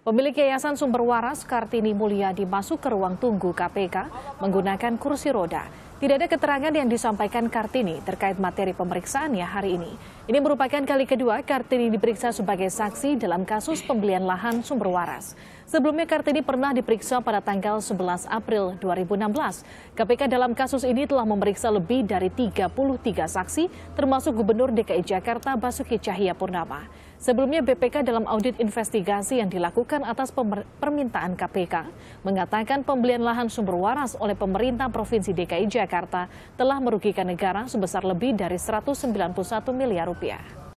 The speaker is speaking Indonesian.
Pemilik Yayasan Sumber Waras Kartini Mulia dimasuk ke ruang tunggu KPK menggunakan kursi roda. Tidak ada keterangan yang disampaikan Kartini terkait materi pemeriksaannya hari ini. Ini merupakan kali kedua Kartini diperiksa sebagai saksi dalam kasus pembelian lahan Sumber Waras. Sebelumnya Kartini pernah diperiksa pada tanggal 11 April 2016. KPK dalam kasus ini telah memeriksa lebih dari 33 saksi, termasuk Gubernur DKI Jakarta Basuki Cahaya Purnama. Sebelumnya BPK dalam audit investigasi yang dilakukan atas permintaan KPK mengatakan pembelian lahan sumber waras oleh pemerintah Provinsi DKI Jakarta telah merugikan negara sebesar lebih dari 191 miliar rupiah.